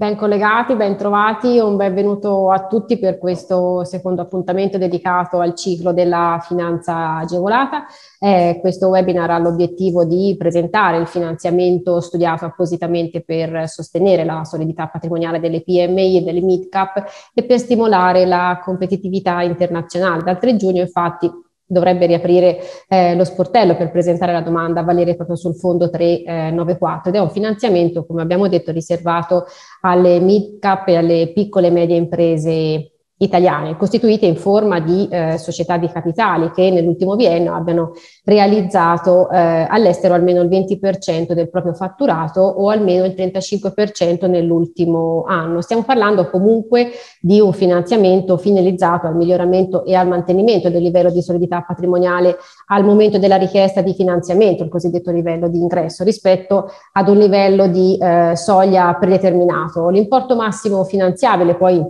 Ben collegati, ben trovati, un benvenuto a tutti per questo secondo appuntamento dedicato al ciclo della finanza agevolata. Eh, questo webinar ha l'obiettivo di presentare il finanziamento studiato appositamente per sostenere la solidità patrimoniale delle PMI e delle mid cap e per stimolare la competitività internazionale. Dal 3 giugno infatti dovrebbe riaprire eh, lo sportello per presentare la domanda a valere proprio sul fondo 394 eh, ed è un finanziamento, come abbiamo detto, riservato alle mid cap e alle piccole e medie imprese italiane, costituite in forma di eh, società di capitali che nell'ultimo biennio abbiano realizzato eh, all'estero almeno il 20% del proprio fatturato o almeno il 35% nell'ultimo anno. Stiamo parlando comunque di un finanziamento finalizzato al miglioramento e al mantenimento del livello di solidità patrimoniale al momento della richiesta di finanziamento, il cosiddetto livello di ingresso, rispetto ad un livello di eh, soglia predeterminato. L'importo massimo finanziabile poi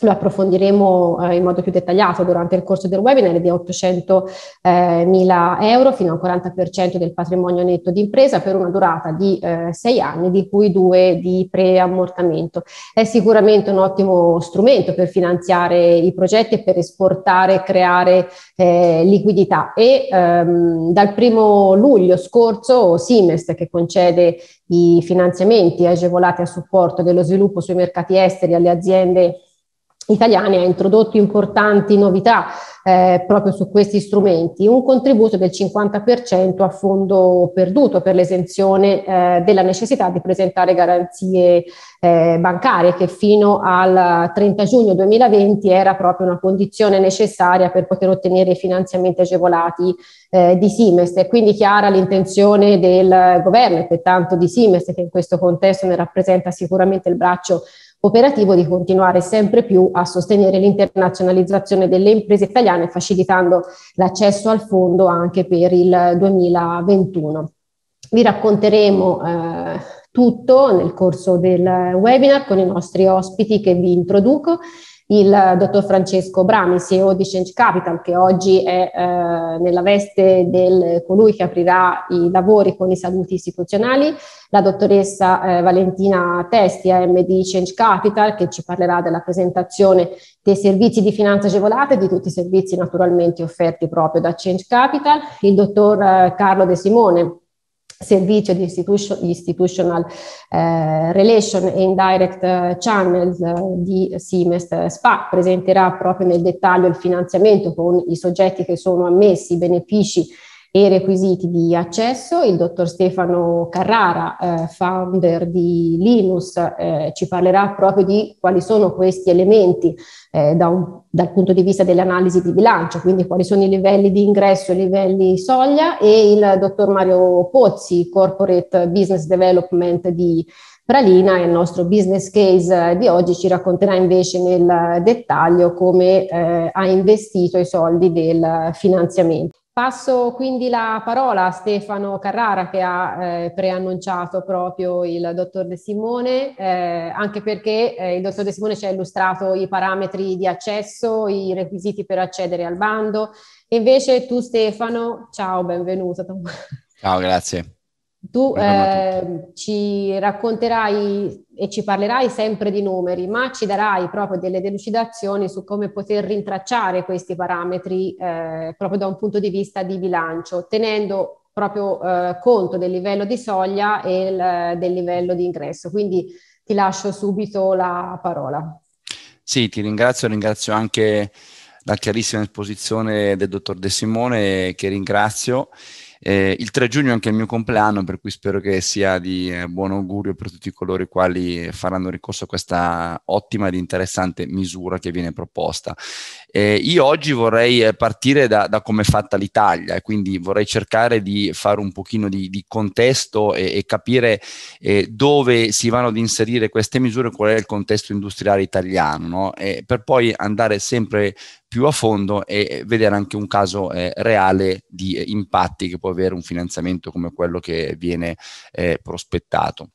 lo approfondiremo eh, in modo più dettagliato durante il corso del webinar ed è 800 eh, mila euro fino al 40% del patrimonio netto di impresa per una durata di eh, sei anni di cui due di preammortamento. È sicuramente un ottimo strumento per finanziare i progetti e per esportare e creare eh, liquidità e ehm, dal primo luglio scorso Simest che concede i finanziamenti agevolati a supporto dello sviluppo sui mercati esteri alle aziende italiane ha introdotto importanti novità eh, proprio su questi strumenti, un contributo del 50% a fondo perduto per l'esenzione eh, della necessità di presentare garanzie eh, bancarie che fino al 30 giugno 2020 era proprio una condizione necessaria per poter ottenere i finanziamenti agevolati eh, di Simest. È quindi chiara l'intenzione del governo e pertanto di Simest che in questo contesto ne rappresenta sicuramente il braccio operativo di continuare sempre più a sostenere l'internazionalizzazione delle imprese italiane facilitando l'accesso al fondo anche per il 2021. Vi racconteremo eh, tutto nel corso del webinar con i nostri ospiti che vi introduco il dottor Francesco Brami, CEO di Change Capital, che oggi è eh, nella veste del colui che aprirà i lavori con i saluti istituzionali, la dottoressa eh, Valentina Testi, AMD Change Capital, che ci parlerà della presentazione dei servizi di finanza agevolata e di tutti i servizi naturalmente offerti proprio da Change Capital, il dottor eh, Carlo De Simone, servizio di institution, institutional eh, relation e indirect eh, channels eh, di Simest SPA presenterà proprio nel dettaglio il finanziamento con i soggetti che sono ammessi, i benefici e requisiti di accesso. Il dottor Stefano Carrara, eh, founder di Linus, eh, ci parlerà proprio di quali sono questi elementi eh, da un, dal punto di vista dell'analisi di bilancio, quindi quali sono i livelli di ingresso e i livelli soglia. E il dottor Mario Pozzi, Corporate Business Development di Pralina, il nostro business case eh, di oggi ci racconterà invece nel dettaglio come eh, ha investito i soldi del eh, finanziamento. Passo quindi la parola a Stefano Carrara che ha eh, preannunciato proprio il dottor De Simone, eh, anche perché eh, il dottor De Simone ci ha illustrato i parametri di accesso, i requisiti per accedere al bando. E invece tu Stefano, ciao, benvenuto. Ciao, grazie. Tu eh, ci racconterai e ci parlerai sempre di numeri, ma ci darai proprio delle delucidazioni su come poter rintracciare questi parametri eh, proprio da un punto di vista di bilancio, tenendo proprio eh, conto del livello di soglia e il, del livello di ingresso. Quindi ti lascio subito la parola. Sì, ti ringrazio, ringrazio anche la chiarissima esposizione del dottor De Simone, che ringrazio. Eh, il 3 giugno è anche il mio compleanno, per cui spero che sia di eh, buon augurio per tutti coloro i quali faranno ricorso a questa ottima ed interessante misura che viene proposta. Eh, io oggi vorrei eh, partire da, da come è fatta l'Italia, quindi vorrei cercare di fare un pochino di, di contesto e, e capire eh, dove si vanno ad inserire queste misure, qual è il contesto industriale italiano, no? e eh, per poi andare sempre più a fondo e vedere anche un caso eh, reale di eh, impatti che può avere un finanziamento come quello che viene prospettato.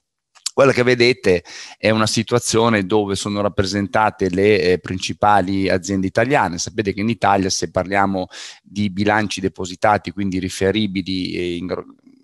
Quella che vedete è una situazione dove sono rappresentate le eh, principali aziende italiane. Sapete che in Italia, se parliamo di bilanci depositati, quindi riferibili eh, in,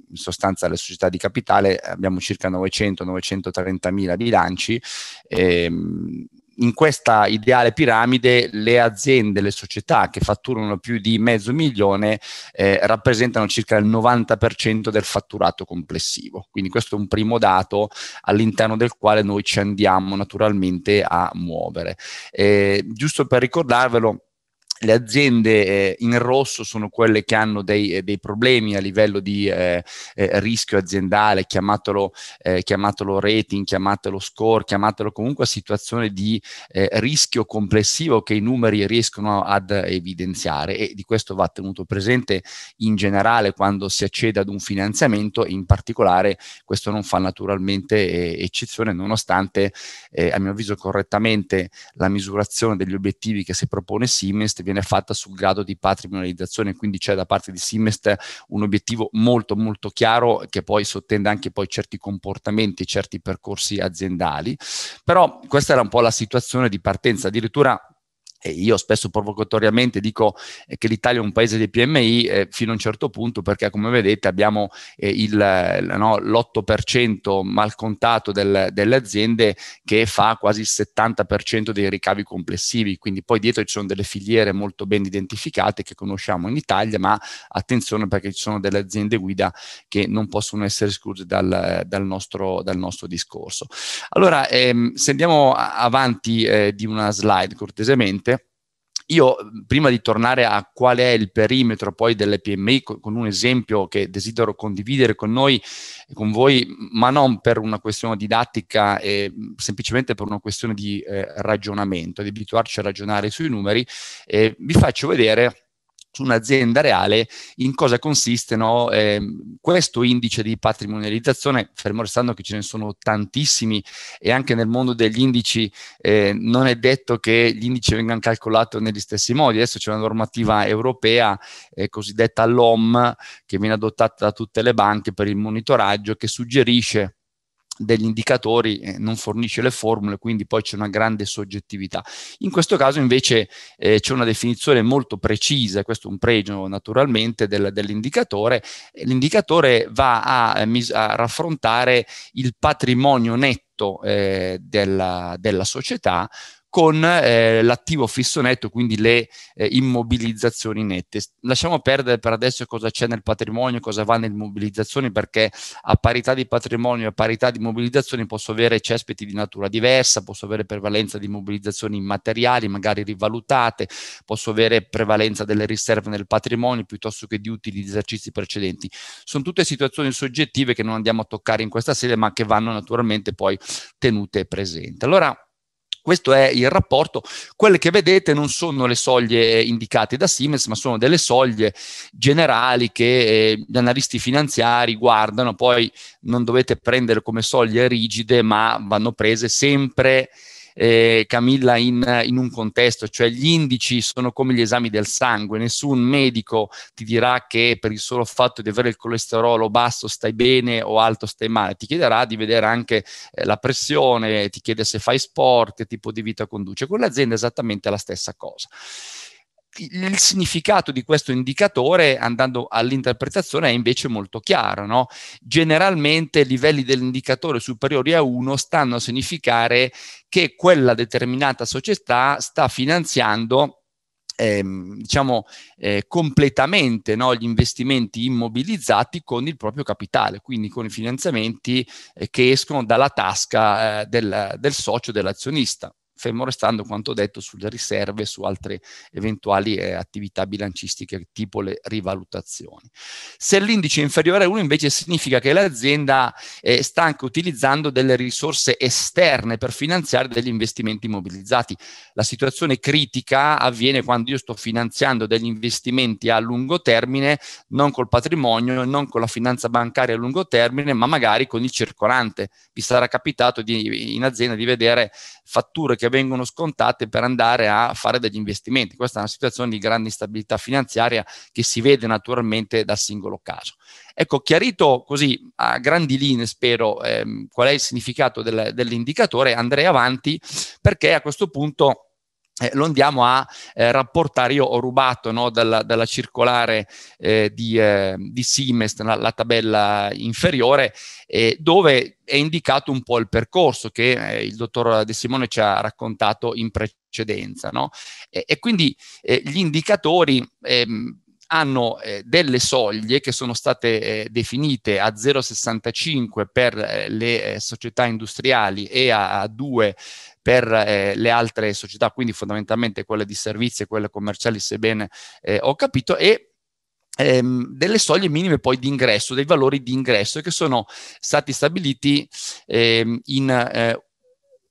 in sostanza alle società di capitale, abbiamo circa 900-930 mila bilanci. Ehm, in questa ideale piramide le aziende, le società che fatturano più di mezzo milione eh, rappresentano circa il 90% del fatturato complessivo. Quindi questo è un primo dato all'interno del quale noi ci andiamo naturalmente a muovere. Eh, giusto per ricordarvelo, le aziende eh, in rosso sono quelle che hanno dei, eh, dei problemi a livello di eh, eh, rischio aziendale, chiamatelo, eh, chiamatelo, rating, chiamatelo score, chiamatelo comunque situazione di eh, rischio complessivo che i numeri riescono ad evidenziare e di questo va tenuto presente in generale quando si accede ad un finanziamento in particolare questo non fa naturalmente eccezione nonostante a mio avviso correttamente la misurazione degli obiettivi che si propone Siemens viene fatta sul grado di patrimonializzazione, quindi c'è da parte di Simest un obiettivo molto molto chiaro che poi sottende anche poi certi comportamenti, certi percorsi aziendali, però questa era un po' la situazione di partenza, addirittura e io spesso provocatoriamente dico eh, che l'Italia è un paese dei PMI eh, fino a un certo punto perché come vedete abbiamo eh, il, no, l'8% mal contato del, delle aziende che fa quasi il 70% dei ricavi complessivi, quindi poi dietro ci sono delle filiere molto ben identificate che conosciamo in Italia, ma attenzione perché ci sono delle aziende guida che non possono essere escluse dal, dal, nostro, dal nostro, discorso. Allora ehm, se andiamo avanti eh, di una slide cortesemente, io, prima di tornare a qual è il perimetro poi delle PMI, con, con un esempio che desidero condividere con noi e con voi, ma non per una questione didattica, eh, semplicemente per una questione di eh, ragionamento, di abituarci a ragionare sui numeri, eh, vi faccio vedere su un'azienda reale in cosa consiste no, eh, questo indice di patrimonializzazione, fermo restando che ce ne sono tantissimi e anche nel mondo degli indici eh, non è detto che gli indici vengano calcolati negli stessi modi. Adesso c'è una normativa europea eh, cosiddetta LOM che viene adottata da tutte le banche per il monitoraggio che suggerisce degli indicatori eh, non fornisce le formule, quindi poi c'è una grande soggettività. In questo caso invece eh, c'è una definizione molto precisa, questo è un pregio naturalmente del, dell'indicatore, l'indicatore va a, eh, a, raffrontare il patrimonio netto eh, della, della società con eh, l'attivo fisso netto, quindi le eh, immobilizzazioni nette. Lasciamo perdere per adesso cosa c'è nel patrimonio, cosa va nelle immobilizzazioni, perché a parità di patrimonio e a parità di immobilizzazioni posso avere cespiti di natura diversa, posso avere prevalenza di immobilizzazioni immateriali, magari rivalutate, posso avere prevalenza delle riserve nel patrimonio piuttosto che di utili di esercizi precedenti. Sono tutte situazioni soggettive che non andiamo a toccare in questa sede, ma che vanno naturalmente poi tenute presenti. Allora, questo è il rapporto. Quelle che vedete non sono le soglie indicate da Siemens, ma sono delle soglie generali che eh, gli analisti finanziari guardano, poi non dovete prendere come soglie rigide, ma vanno prese sempre eh, Camilla in, in, un contesto, cioè gli indici sono come gli esami del sangue, nessun medico ti dirà che per il solo fatto di avere il colesterolo basso stai bene o alto stai male, ti chiederà di vedere anche eh, la pressione, ti chiede se fai sport, che tipo di vita conduce, con l'azienda è esattamente la stessa cosa il significato di questo indicatore, andando all'interpretazione, è invece molto chiaro. No? Generalmente livelli dell'indicatore superiori a 1 stanno a significare che quella determinata società sta finanziando Ehm, diciamo eh, completamente no, gli investimenti immobilizzati con il proprio capitale, quindi con i finanziamenti eh, che escono dalla tasca eh, del, del socio, dell'azionista fermo restando quanto detto sulle riserve su altre eventuali eh, attività bilancistiche tipo le rivalutazioni. Se l'indice è inferiore a 1 invece significa che l'azienda eh, sta anche utilizzando delle risorse esterne per finanziare degli investimenti immobilizzati. La situazione critica avviene quando io sto finanziando degli investimenti a lungo termine, non col patrimonio, non con la finanza bancaria a lungo termine, ma magari con il circolante. Vi sarà capitato di, in azienda di vedere fatture che che vengono scontate per andare a fare degli investimenti. Questa è una situazione di grande instabilità finanziaria che si vede naturalmente dal singolo caso. Ecco, chiarito così a grandi linee, spero, ehm, qual è il significato del, dell'indicatore, andrei avanti perché a questo punto eh, lo andiamo a eh, rapportare. Io ho rubato no, dalla, dalla, circolare eh, di, eh, di Simest la, la, tabella inferiore, eh, dove è indicato un po' il percorso che eh, il dottor De Simone ci ha raccontato in precedenza. No? E, e, quindi gli indicatori. Ehm, hanno eh, delle soglie che sono state eh, definite a 0,65 per eh, le società industriali e a, a 2 per eh, le altre società, quindi fondamentalmente quelle di servizi e quelle commerciali, sebbene eh, ho capito, e ehm, delle soglie minime poi di ingresso, dei valori di ingresso che sono stati stabiliti ehm, in eh,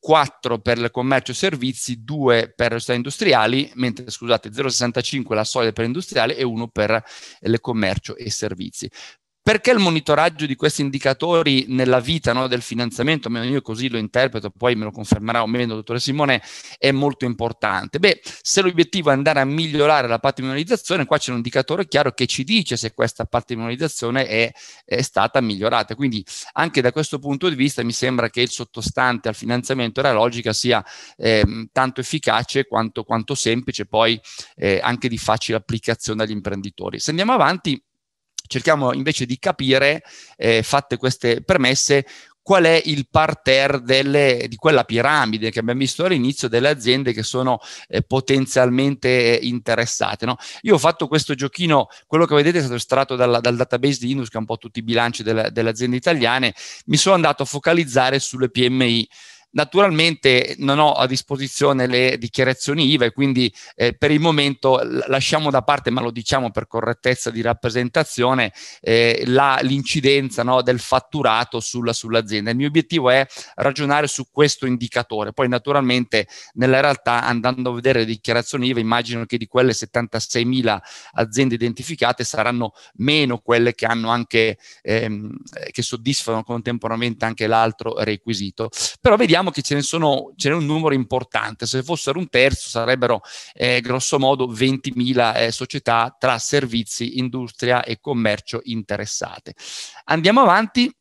4 per il commercio e servizi, 2 per le società industriali, mentre scusate 0,65 la soglia per industriali e 1 per il commercio e servizi. Perché il monitoraggio di questi indicatori nella vita no, del finanziamento, almeno io così lo interpreto, poi me lo confermerà o meno il dottore Simone, è molto importante? Beh, se l'obiettivo è andare a migliorare la patrimonializzazione, qua c'è un indicatore chiaro che ci dice se questa patrimonializzazione è, è stata migliorata. Quindi anche da questo punto di vista mi sembra che il sottostante al finanziamento della logica sia eh, tanto efficace quanto, quanto semplice, poi eh, anche di facile applicazione agli imprenditori. Se andiamo avanti, cerchiamo invece di capire, eh, fatte queste premesse, qual è il parterre delle, di quella piramide che abbiamo visto all'inizio delle aziende che sono eh, potenzialmente eh, interessate. No? Io ho fatto questo giochino, quello che vedete è stato estratto dalla, dal database di Indus, che è un po' tutti i bilanci della, delle aziende italiane, mi sono andato a focalizzare sulle PMI. Naturalmente non ho a disposizione le dichiarazioni IVA e quindi eh, per il momento lasciamo da parte, ma lo diciamo per correttezza di rappresentazione, eh, la, l'incidenza no, del fatturato sulla, sull'azienda. Il mio obiettivo è ragionare su questo indicatore. Poi naturalmente nella realtà andando a vedere le dichiarazioni IVA immagino che di quelle 76.000 aziende identificate saranno meno quelle che hanno anche, ehm, che soddisfano contemporaneamente anche l'altro requisito. Però vediamo sappiamo che ce ne sono, ce n'è un numero importante, se fossero un terzo sarebbero eh, grosso modo 20.000 eh, società tra servizi, industria e commercio interessate. Andiamo avanti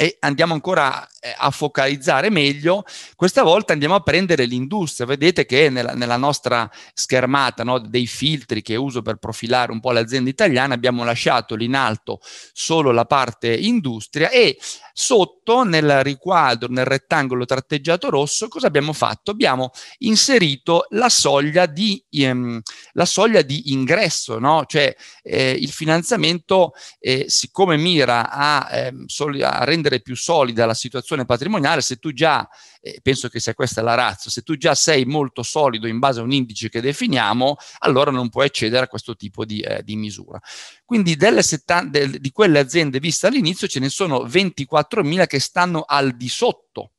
e andiamo ancora eh, a focalizzare meglio, questa volta andiamo a prendere l'industria. Vedete che nella, nella nostra schermata no, dei filtri che uso per profilare un po' l'azienda italiana abbiamo lasciato lì in alto solo la parte industria e Sotto, nel riquadro, nel rettangolo tratteggiato rosso, cosa abbiamo fatto? Abbiamo inserito la soglia di, ehm, la soglia di ingresso, no? cioè eh, il finanziamento, eh, siccome mira a, ehm, a rendere più solida la situazione patrimoniale, se tu già eh, penso che sia questa la razza, se tu già sei molto solido in base a un indice che definiamo, allora non puoi accedere a questo tipo di, eh, di misura. Quindi delle 70, del, di quelle aziende viste all'inizio ce ne sono 24.000 che stanno al di sotto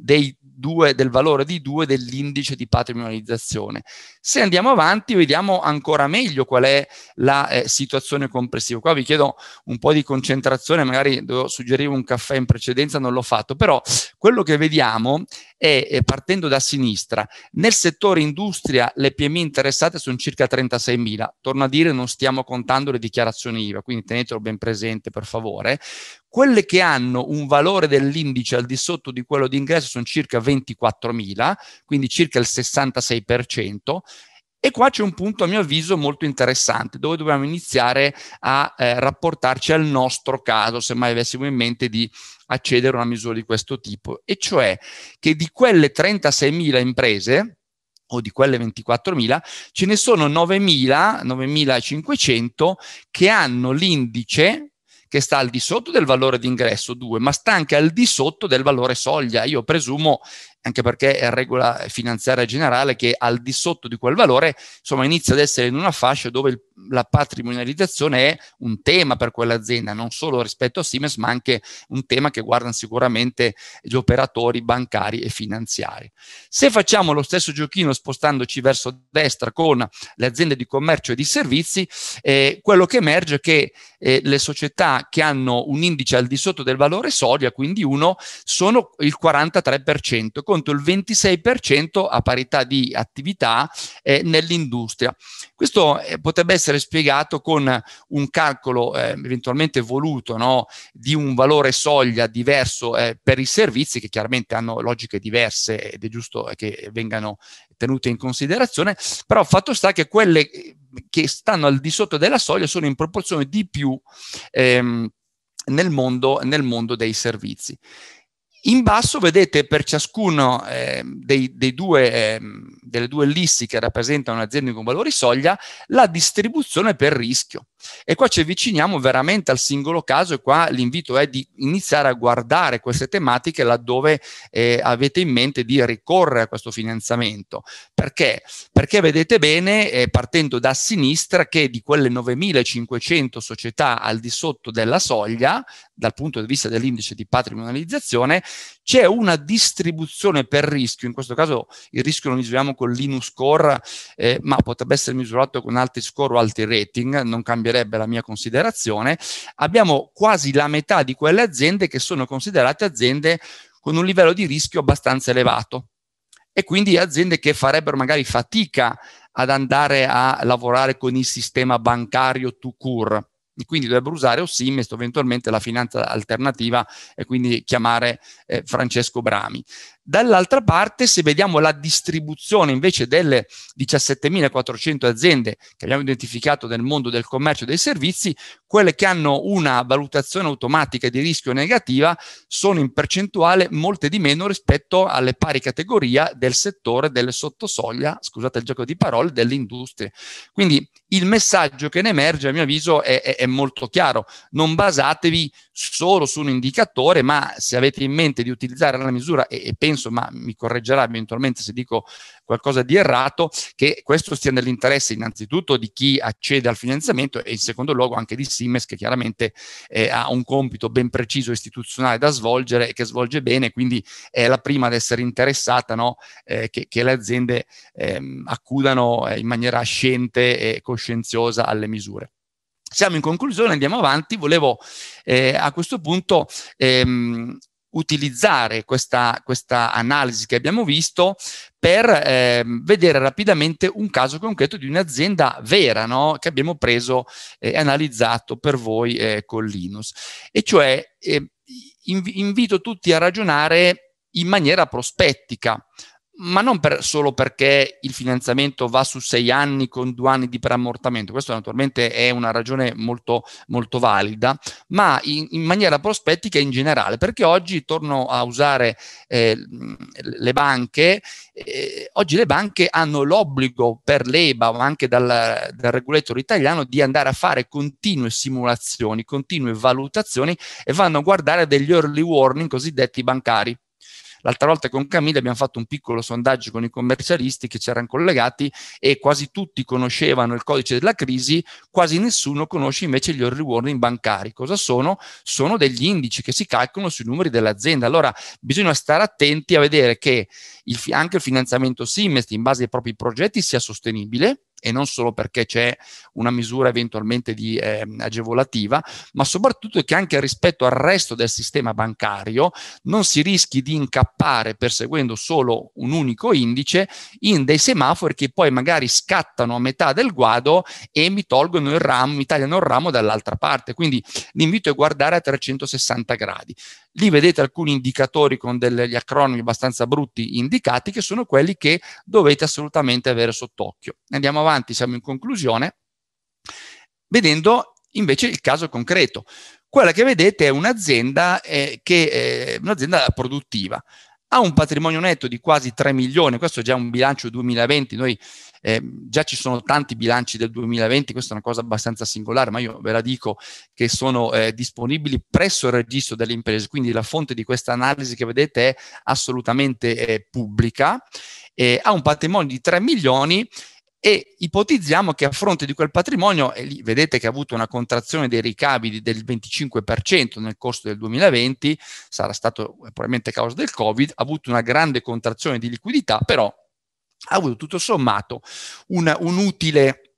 dei due, del valore di 2 dell'indice di patrimonializzazione. Se andiamo avanti vediamo ancora meglio qual è la eh, situazione complessiva. Qua vi chiedo un po' di concentrazione, magari dovevo suggerire un caffè in precedenza, non l'ho fatto, però quello che vediamo è, eh, partendo da sinistra, nel settore industria le PMI interessate sono circa 36.000, torno a dire non stiamo contando le dichiarazioni IVA, quindi tenetelo ben presente per favore, quelle che hanno un valore dell'indice al di sotto di quello di ingresso sono circa 24.000, quindi circa il 66%. E qua c'è un punto, a mio avviso, molto interessante, dove dobbiamo iniziare a eh, rapportarci al nostro caso, se mai avessimo in mente di accedere a una misura di questo tipo, e cioè che di quelle 36.000 imprese, o di quelle 24.000, ce ne sono 9.000, 9.500 che hanno l'indice che sta al di sotto del valore d'ingresso 2, ma sta anche al di sotto del valore soglia. Io presumo, anche perché è regola finanziaria generale, che al di sotto di quel valore, insomma, inizia ad essere in una fascia dove il la patrimonializzazione è un tema per quell'azienda, non solo rispetto a Siemens, ma anche un tema che guardano sicuramente gli operatori bancari e finanziari. Se facciamo lo stesso giochino spostandoci verso destra con le aziende di commercio e di servizi, eh, quello che emerge è che eh, le società che hanno un indice al di sotto del valore soglia, quindi 1, sono il 43% contro il 26% a parità di attività eh, nell'industria. Questo eh, potrebbe essere essere spiegato con un calcolo eh, eventualmente voluto no, di un valore soglia diverso eh, per i servizi che chiaramente hanno logiche diverse ed è giusto che vengano tenute in considerazione, però fatto sta che quelle eh, che stanno al di sotto della soglia sono in proporzione di più ehm, nel, mondo, nel mondo dei servizi. In basso vedete per ciascuno eh, dei, dei, due ehm, delle due listi che rappresentano aziende con valori soglia, la distribuzione per rischio. E qua ci avviciniamo veramente al singolo caso e qua l'invito è di iniziare a guardare queste tematiche laddove eh, avete in mente di ricorrere a questo finanziamento. Perché? Perché vedete bene, eh, partendo da sinistra, che di quelle 9.500 società al di sotto della soglia dal punto di vista dell'indice di patrimonializzazione, c'è una distribuzione per rischio, in questo caso il rischio lo misuriamo con l'inus core, eh, ma potrebbe essere misurato con altri score o altri rating, non cambierebbe la mia considerazione, abbiamo quasi la metà di quelle aziende che sono considerate aziende con un livello di rischio abbastanza elevato e quindi aziende che farebbero magari fatica ad andare a lavorare con il sistema bancario to cure quindi dovrebbero usare Ossimest o eventualmente la finanza alternativa e quindi chiamare eh, Francesco Brami. Dall'altra parte, se vediamo la distribuzione invece delle 17.400 aziende che abbiamo identificato nel mondo del commercio e dei servizi, quelle che hanno una valutazione automatica di rischio negativa sono in percentuale molte di meno rispetto alle pari categoria del settore delle sottosoglia, scusate il gioco di parole, dell'industria. Quindi il messaggio che ne emerge, a mio avviso, è, è, è molto chiaro. Non basatevi solo su un indicatore, ma se avete in mente di utilizzare la misura, e, e penso penso, ma mi correggerà eventualmente se dico qualcosa di errato, che questo stia nell'interesse innanzitutto di chi accede al finanziamento e in secondo luogo anche di Simes che chiaramente eh, ha un compito ben preciso istituzionale da svolgere e che svolge bene, quindi è la prima ad essere interessata no? eh, che, che, le aziende ehm, accudano eh, in maniera sciente e coscienziosa alle misure. Siamo in conclusione, andiamo avanti. Volevo eh, a questo punto ehm, utilizzare questa, questa analisi che abbiamo visto per eh, vedere rapidamente un caso concreto di un'azienda vera no? che abbiamo preso eh, e eh, analizzato per voi eh, con Linus. E cioè ehm, inv- invito tutti a ragionare in maniera prospettica, ma non per, solo perché il finanziamento va su sei anni con due anni di preammortamento, questo naturalmente è una ragione molto, molto valida, ma in, in, maniera prospettica in generale, perché oggi torno a usare eh, le banche, eh, oggi le banche hanno l'obbligo per l'EBA, o anche dal, dal regolatore italiano, di andare a fare continue simulazioni, continue valutazioni e vanno a guardare degli early warning cosiddetti bancari. L'altra volta con Camille abbiamo fatto un piccolo sondaggio con i commercialisti che c'erano collegati e quasi tutti conoscevano il codice della crisi, quasi nessuno conosce invece gli early warning bancari. Cosa sono? Sono degli indici che si calcolano sui numeri dell'azienda. Allora bisogna stare attenti a vedere che il, anche il finanziamento Simest in base ai propri progetti sia sostenibile e non solo perché c'è una misura eventualmente di, eh, agevolativa, ma soprattutto che anche rispetto al resto del sistema bancario non si rischi di incappare perseguendo solo un unico indice in dei semafori che poi magari scattano a metà del guado e mi tolgono il ramo, mi tagliano il ramo dall'altra parte. Quindi l'invito è guardare a 360 gradi. Lì vedete alcuni indicatori con degli acronimi abbastanza brutti indicati che sono quelli che dovete assolutamente avere sott'occhio. Andiamo avanti avanti, siamo in conclusione, vedendo invece il caso concreto. Quella che vedete è un'azienda, eh, che, eh, un'azienda produttiva, ha un patrimonio netto di quasi 3 milioni, questo è già un bilancio 2020, noi eh, già ci sono tanti bilanci del 2020, questa è una cosa abbastanza singolare, ma io ve la dico che sono eh, disponibili presso il registro delle imprese, quindi la fonte di questa analisi che vedete è assolutamente eh, pubblica, eh, ha un patrimonio di 3 milioni e ipotizziamo che a fronte di quel patrimonio, e lì vedete che ha avuto una contrazione dei ricavi del 25% nel corso del 2020, sarà stato eh, probabilmente causa del Covid, ha avuto una grande contrazione di liquidità, però ha avuto tutto sommato una, un utile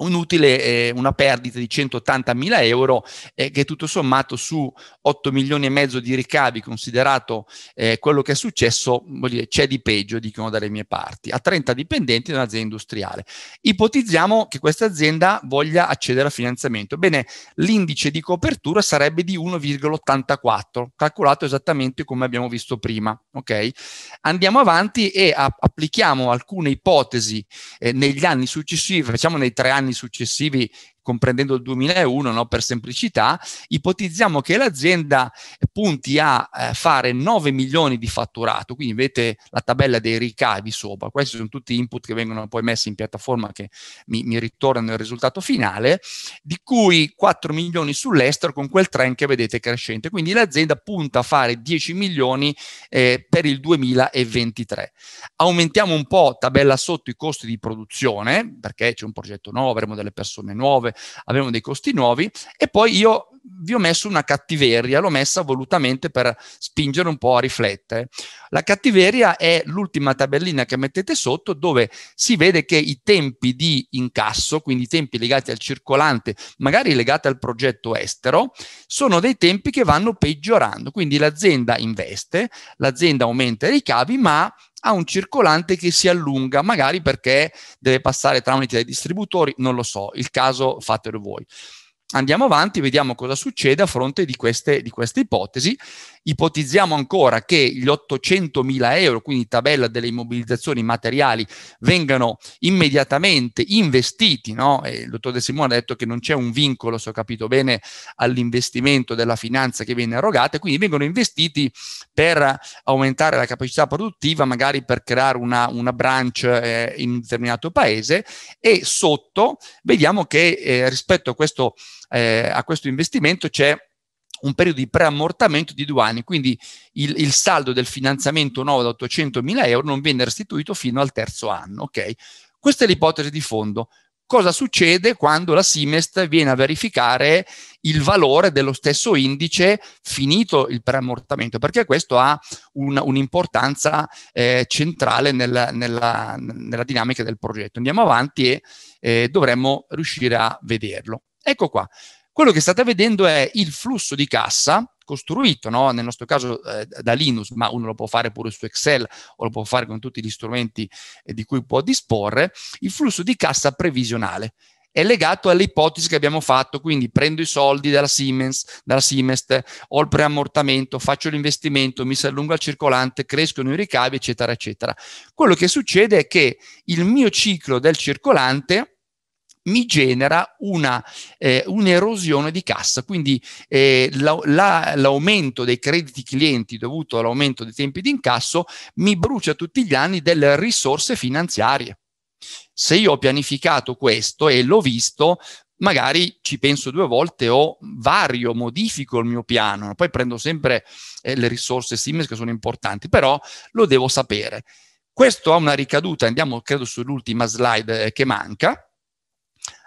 un utile, eh, una perdita di 180 mila euro eh, che tutto sommato su 8 milioni e mezzo di ricavi considerato eh, quello che è successo, dire, c'è di peggio, dicono dalle mie parti, a 30 dipendenti di un'azienda industriale. Ipotizziamo che questa azienda voglia accedere a finanziamento. Bene, l'indice di copertura sarebbe di 1,84, calcolato esattamente come abbiamo visto prima, ok? Andiamo avanti e a- applichiamo alcune ipotesi eh, negli anni successivi, facciamo nei tre anni anni successivi comprendendo il 2001, no? per semplicità, ipotizziamo che l'azienda punti a eh, fare 9 milioni di fatturato, quindi vedete la tabella dei ricavi sopra, questi sono tutti input che vengono poi messi in piattaforma che mi, mi ritornano il risultato finale, di cui 4 milioni sull'estero con quel trend che vedete crescente, quindi l'azienda punta a fare 10 milioni eh, per il 2023. Aumentiamo un po', tabella sotto, i costi di produzione, perché c'è un progetto nuovo, avremo delle persone nuove, comunque avevano dei costi nuovi e poi io vi ho messo una cattiveria, l'ho messa volutamente per spingere un po' a riflettere. La cattiveria è l'ultima tabellina che mettete sotto dove si vede che i tempi di incasso, quindi i tempi legati al circolante, magari legati al progetto estero, sono dei tempi che vanno peggiorando. Quindi l'azienda investe, l'azienda aumenta i ricavi, ma a un circolante che si allunga, magari perché deve passare tramite dei distributori, non lo so, il caso fatelo voi. Andiamo avanti, vediamo cosa succede a fronte di queste, di queste ipotesi ipotizziamo ancora che gli 800.000 euro, quindi tabella delle immobilizzazioni materiali, vengano immediatamente investiti, no? il dottor De Simone ha detto che non c'è un vincolo, se ho capito bene, all'investimento della finanza che viene erogata, quindi vengono investiti per aumentare la capacità produttiva, magari per creare una, una branch eh, in un determinato paese e sotto vediamo che eh, rispetto a questo, eh, a questo investimento c'è un periodo di preammortamento di due anni, quindi il, il saldo del finanziamento nuovo da 800 mila euro non viene restituito fino al terzo anno. Okay? Questa è l'ipotesi di fondo. Cosa succede quando la Simest viene a verificare il valore dello stesso indice finito il preammortamento? Perché questo ha un, un'importanza eh, centrale nella, nella, nella, dinamica del progetto. Andiamo avanti e eh, dovremmo riuscire a vederlo. Ecco qua. Quello che state vedendo è il flusso di cassa costruito, no? nel nostro caso eh, da Linux, ma uno lo può fare pure su Excel o lo può fare con tutti gli strumenti eh, di cui può disporre, il flusso di cassa previsionale è legato alle ipotesi che abbiamo fatto, quindi prendo i soldi dalla Siemens, dalla Simest, ho il preammortamento, faccio l'investimento, mi si allunga il circolante, crescono i ricavi, eccetera, eccetera. Quello che succede è che il mio ciclo del circolante mi genera una, eh, un'erosione di cassa. Quindi eh, la, la, l'aumento dei crediti clienti dovuto all'aumento dei tempi di incasso mi brucia tutti gli anni delle risorse finanziarie. Se io ho pianificato questo e l'ho visto, magari ci penso due volte o vario, modifico il mio piano. Poi prendo sempre eh, le risorse Siemens che sono importanti, però lo devo sapere. Questo ha una ricaduta, andiamo credo sull'ultima slide eh, che manca,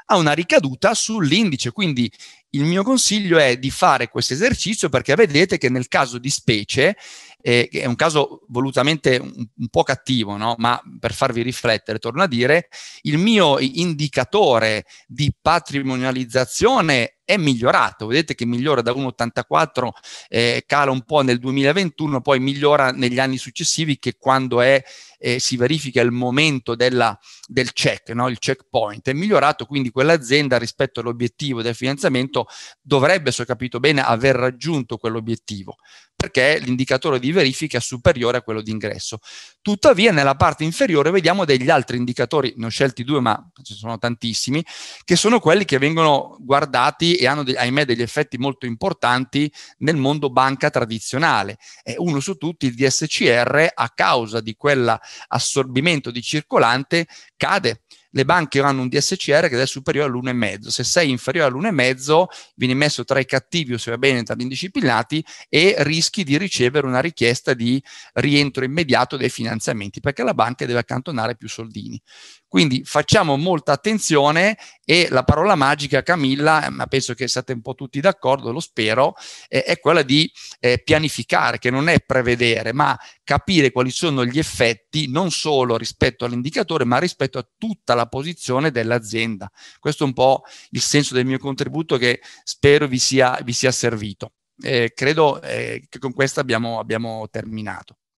ha una ricaduta sull'indice. Quindi il mio consiglio è di fare questo esercizio perché vedete che nel caso di specie, eh, è un caso volutamente un, un po' cattivo, no? ma per farvi riflettere, torno a dire, il mio indicatore di patrimonializzazione è migliorato, vedete che migliora da 1,84, eh, cala un po' nel 2021, poi migliora negli anni successivi che quando è, eh, si verifica il momento della, del check, no? il checkpoint. È migliorato quindi quell'azienda rispetto all'obiettivo del finanziamento dovrebbe, se ho capito bene, aver raggiunto quell'obiettivo perché l'indicatore di verifica è superiore a quello di ingresso. Tuttavia nella parte inferiore vediamo degli altri indicatori, ne ho scelti due ma ci sono tantissimi, che sono quelli che vengono guardati e hanno, ahimè, degli effetti molto importanti nel mondo banca tradizionale. E uno su tutti, il DSCR, a causa di quell'assorbimento di circolante, cade le banche hanno un DSCR che è superiore all'1,5. Se sei inferiore all'1,5 vieni messo tra i cattivi o se va bene tra gli indisciplinati e rischi di ricevere una richiesta di rientro immediato dei finanziamenti perché la banca deve accantonare più soldini. Quindi facciamo molta attenzione e la parola magica, Camilla, ehm, ma penso che siate un po' tutti d'accordo, lo spero, eh, è quella di eh, pianificare, che non è prevedere, ma capire quali sono gli effetti non solo rispetto all'indicatore, ma rispetto a tutta la posizione dell'azienda. Questo è un po' il senso del mio contributo che spero vi sia, vi sia servito. Eh, credo eh, che con questo abbiamo, abbiamo terminato.